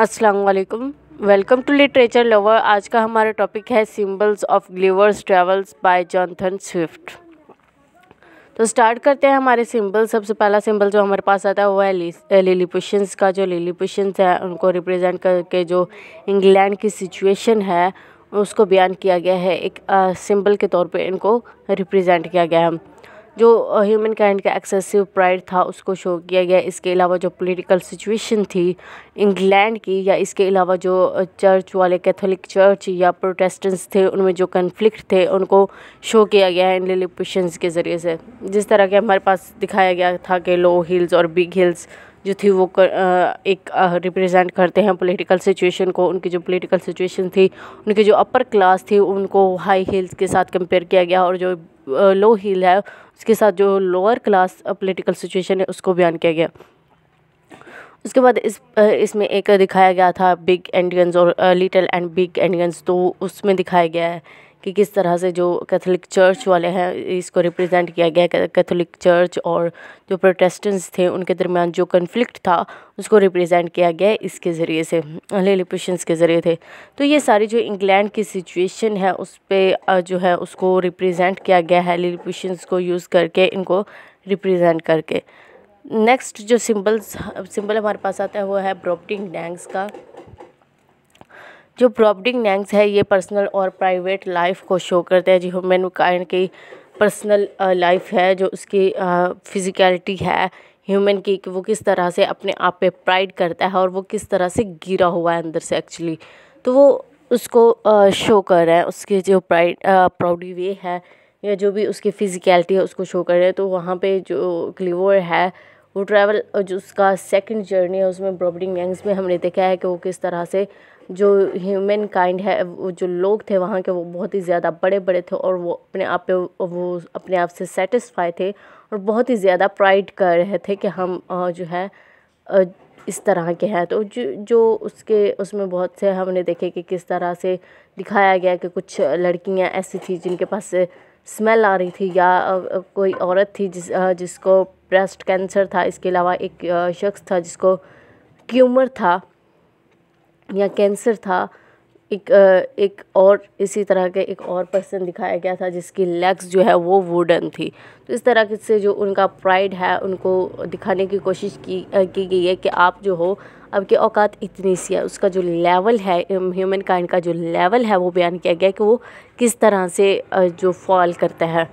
असलकम welcome to literature lover आज का हमारा टॉपिक है symbols of Gulliver's travels by Jonathan Swift तो स्टार्ट करते हैं हमारे सिम्बल सबसे पहला सिंबल जो हमारे पास आता है वो है लिली पुशंस का जो लिली पुशंस है उनको रिप्रेजेंट करके जो इंग्लैंड की सिचुएशन है उसको बयान किया गया है एक सिंबल के तौर पे इनको रिप्रेजेंट किया गया है जो ह्यूमन काइंड का एक्सेसिव प्राइड था उसको शो किया गया इसके अलावा जो पॉलिटिकल सिचुएशन थी इंग्लैंड की या इसके अलावा जो चर्च वाले कैथोलिक चर्च या प्रोटेस्टेंट्स थे उनमें जो कन्फ्लिक्ट थे उनको शो किया गया है इन लिलिपिशंस के ज़रिए से जिस तरह के हमारे पास दिखाया गया था कि लो हिल्स और बिग हिल्स जो थी वो कर, एक रिप्रेजेंट करते हैं पॉलिटिकल सिचुएशन को उनकी जो पॉलिटिकल सिचुएशन थी उनकी जो अपर क्लास थी उनको हाई हिल्स के साथ कंपेयर किया गया और जो लो हील है उसके साथ जो लोअर क्लास पॉलिटिकल सिचुएशन है उसको बयान किया गया उसके बाद इस इसमें एक दिखाया गया था बिग एंडियंस और लिटिल एंड बिग एंडियंस तो उसमें दिखाया गया है कि किस तरह से जो कैथोलिक चर्च वाले हैं इसको रिप्रेजेंट किया गया कैथोलिक चर्च और जो प्रोटेस्टेंट्स थे उनके दरमियान जो कन्फ्लिक्ट था उसको रिप्रेजेंट किया गया इसके ज़रिए से लिलिपिशंस के ज़रिए थे तो ये सारी जो इंग्लैंड की सिचुएशन है उस पर जो है उसको रिप्रेजेंट किया गया है लिलिपिशंस को यूज़ करके इनको रिप्रजेंट करके नेक्स्ट जो सिंबल्स सिंबल हमारे पास आता है वो है ब्रॉपटिंग डैंग्स का जो प्रॉपर्टी नैंग्स है ये पर्सनल और प्राइवेट लाइफ को शो करते हैं जो ह्यूमन काइंड की पर्सनल लाइफ है जो उसकी फिज़िकलिटी है ह्यूमन की कि वो किस तरह से अपने आप पे प्राइड करता है और वो किस तरह से गिरा हुआ है अंदर से एक्चुअली तो वो उसको शो कर रहे हैं उसके जो प्राइड प्राउडी वे है या जो भी उसकी फ़िज़िकलिटी है उसको शो कर रहे हैं तो वहाँ पे जो क्लीवर है वो ट्रैवल जो उसका सेकंड जर्नी है उसमें ब्रॉबडिंग यंग्स में हमने देखा है कि वो किस तरह से जो ह्यूमन काइंड है वो जो लोग थे वहाँ के वो बहुत ही ज़्यादा बड़े बड़े थे और वो अपने आप पे वो अपने आप से सेटिस्फाई थे और बहुत ही ज़्यादा प्राइड कर रहे थे कि हम जो है इस तरह के हैं तो जो जो उसके उसमें बहुत से हमने देखे कि किस तरह से दिखाया गया कि कुछ लड़कियाँ ऐसी थी जिनके पास से स्मेल आ रही थी या कोई औरत थी जिस जिसको ब्रेस्ट कैंसर था इसके अलावा एक शख्स था जिसको ट्यूमर था या कैंसर था एक एक और इसी तरह के एक और पर्सन दिखाया गया था जिसकी लेग्स जो है वो वुडन थी तो इस तरह से जो उनका प्राइड है उनको दिखाने की कोशिश की की गई है कि आप जो हो के औकात इतनी सी है उसका जो लेवल है ह्यूमन um, काइंड का जो लेवल है वो बयान किया गया कि वो किस तरह से जो फॉल करता है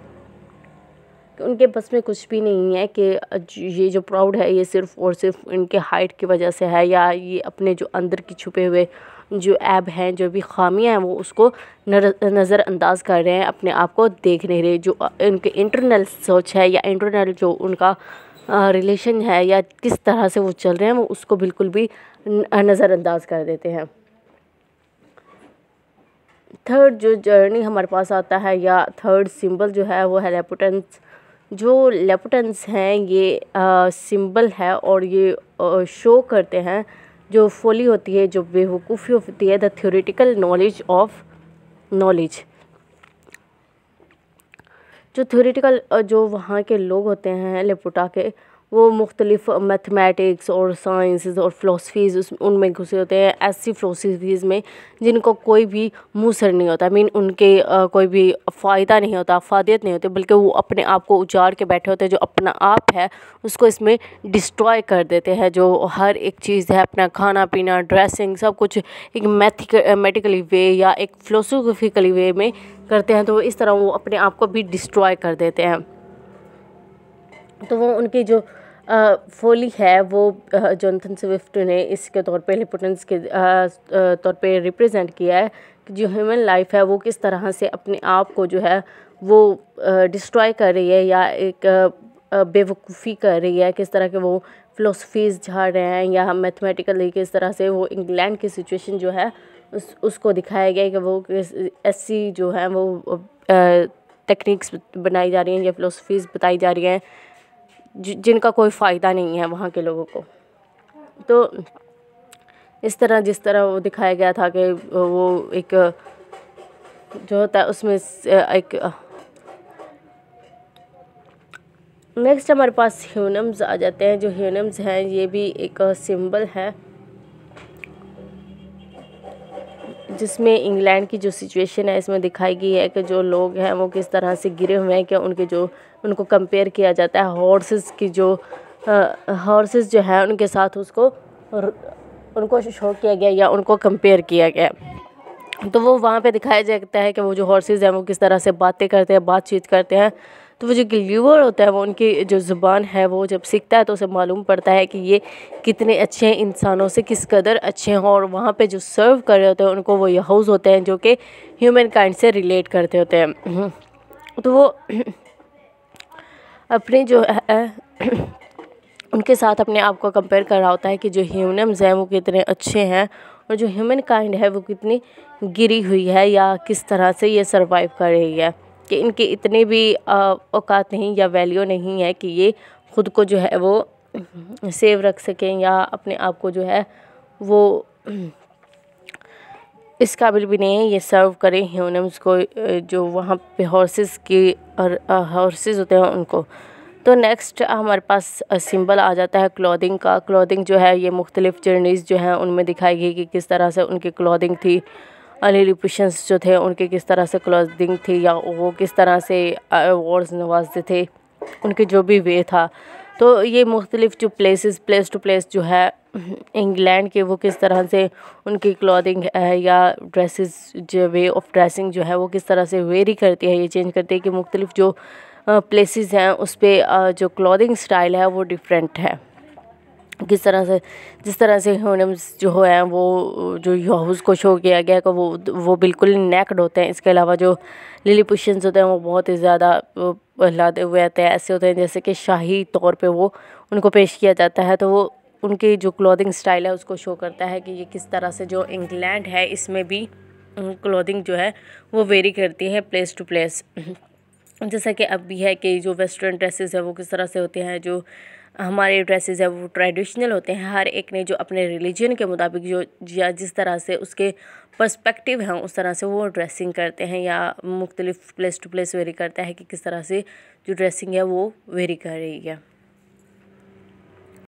कि उनके बस में कुछ भी नहीं है कि ये जो प्राउड है ये सिर्फ़ और सिर्फ इनके हाइट की वजह से है या ये अपने जो अंदर की छुपे हुए जो ऐब हैं जो भी खामियां हैं वो उसको नज़रअंदाज कर रहे हैं अपने आप को देख नहीं रहे जो इनके इंटरनल सोच है या इंटरनल जो उनका रिलेशन है या किस तरह से वो चल रहे हैं वो उसको बिल्कुल भी नज़रअंदाज कर देते हैं थर्ड जो जर्नी हमारे पास आता है या थर्ड सिंबल जो है वो है रेपोटेंस जो लेपटन्स हैं ये सिंबल है और ये शो करते हैं जो फोली होती है जो बेवकूफ़ी होती है the theoretical knowledge of knowledge जो थ्योरेटिकल जो वहाँ के लोग होते हैं लेपुटा के वो मुख्तलिफ मैथमेटिक्स और साइंसेस और फ़िलासफ़ीज़ उस उनमें घुसे होते हैं ऐसी फ़िलासफ़ीज़ में जिनको कोई भी मुसर नहीं होता मीन उनके आ, कोई भी फ़ायदा नहीं होता अफादियत नहीं होती बल्कि वो अपने आप को उजाड़ के बैठे होते हैं जो अपना आप है उसको इसमें डिस्ट्रॉय कर देते हैं जो हर एक चीज़ है अपना खाना पीना ड्रेसिंग सब कुछ एक मैथिक मेटिकली वे या एक फ़िलोसफिकली वे में करते हैं तो इस तरह वो अपने आप को भी डिस्ट्रॉय कर देते हैं तो वो उनकी जो फोली है वो जोनथन स्विफ्ट ने इसके तौर पे लिपोटेंस के तौर पे रिप्रेजेंट किया है कि जो ह्यूमन लाइफ है वो किस तरह से अपने आप को जो है वो डिस्ट्रॉय कर रही है या एक बेवकूफ़ी कर रही है किस तरह के वो फ़िलोसफीज़ झाड़ रहे हैं या मैथमेटिकली किस तरह से वो इंग्लैंड की सिचुएशन जो है उस उसको दिखाया गया कि वो ऐसी जो है वो टेक्निक्स बनाई जा रही हैं या फ़िलोसफीज़ बताई जा रही हैं जिनका कोई फ़ायदा नहीं है वहाँ के लोगों को तो इस तरह जिस तरह वो दिखाया गया था कि वो एक जो होता है उसमें एक नेक्स्ट हमारे पास ह्यूनम्स आ जाते हैं जो ह्यूनम्स हैं ये भी एक सिंबल है जिसमें इंग्लैंड की जो सिचुएशन है इसमें दिखाई गई है कि जो लोग हैं वो किस तरह से गिरे हुए हैं क्या उनके जो उनको कंपेयर किया जाता है हॉर्सेस की जो हॉर्सेस जो है उनके साथ उसको उनको शो किया गया या उनको कंपेयर किया गया तो वो वहाँ पे दिखाया जाता है कि वो जो हॉर्सेज हैं वो किस तरह से बातें करते हैं बातचीत करते हैं तो वो जो गिलीवर होता है वो उनकी जो ज़ुबान है वो जब सीखता है तो उसे मालूम पड़ता है कि ये कितने अच्छे हैं इंसानों से किस कदर अच्छे हैं और वहाँ पे जो सर्व कर रहे होते हैं उनको वो यहूज़ होते हैं जो कि ह्यूमन काइंड से रिलेट करते होते हैं तो वो अपने जो है उनके साथ अपने आप को कंपेयर कर रहा होता है कि जो ह्यूमन्स हैं वो कितने अच्छे हैं और जो ह्यूमन काइंड है वो कितनी गिरी हुई है या किस तरह से ये सर्वाइव कर रही है कि इनकी इतनी भी औकात नहीं या वैल्यू नहीं है कि ये ख़ुद को जो है वो सेव रख सकें या अपने आप को जो है वो इस काबिल भी नहीं है ये सर्व करें ह्यूनम्स को जो वहाँ पे हॉर्सेस की और हॉर्सेस होते हैं उनको तो नेक्स्ट हमारे पास सिंबल आ जाता है क्लॉथिंग का क्लॉथिंग जो है ये मुख्तलिफ़ जर्नीज़ जो हैं उनमें दिखाई गई कि किस तरह से उनकी क्लॉथिंग थी लिलिपिशंस जो थे उनके किस तरह से क्लोजिंग थी या वो किस तरह से अवार्ड्स नवाजते थे उनके जो भी वे था तो ये मुख्तलिफ जो प्लेस प्लेस टू प्लेस जो है इंग्लैंड के वो किस तरह से उनकी क्लोदिंग है या ड्रेसेस जो वे ऑफ ड्रेसिंग जो है वो किस तरह से वेरी करती है ये चेंज करती है कि मुख्तलिफ जो प्लेसेस हैं उस पर जो क्लोदिंग स्टाइल है वो डिफरेंट है किस तरह से जिस तरह से ह्यूमंस जो है वो जो यहूज को शो किया गया है वो वो बिल्कुल नेक्ड होते हैं इसके अलावा जो लिली पुशंस होते हैं वो बहुत ही ज़्यादा लादे हुए आते हैं ऐसे होते हैं जैसे कि शाही तौर पे वो उनको पेश किया जाता है तो वो उनकी जो क्लोथिंग स्टाइल है उसको शो करता है कि ये किस तरह से जो इंग्लैंड है इसमें भी क्लोथिंग जो है वो वेरी करती है प्लेस टू प्लेस जैसा कि अब भी है कि जो वेस्टर्न ड्रेसेस है वो किस तरह से होते हैं जो हमारे ड्रेसेस है वो ट्रेडिशनल होते हैं हर एक ने जो अपने रिलीजन के मुताबिक जो या जिस तरह से उसके पर्सपेक्टिव हैं उस तरह से वो ड्रेसिंग करते हैं या मुख्तलिफ़ प्लेस टू प्लेस वेरी करता है कि किस तरह से जो ड्रेसिंग है वो वेरी कर रही है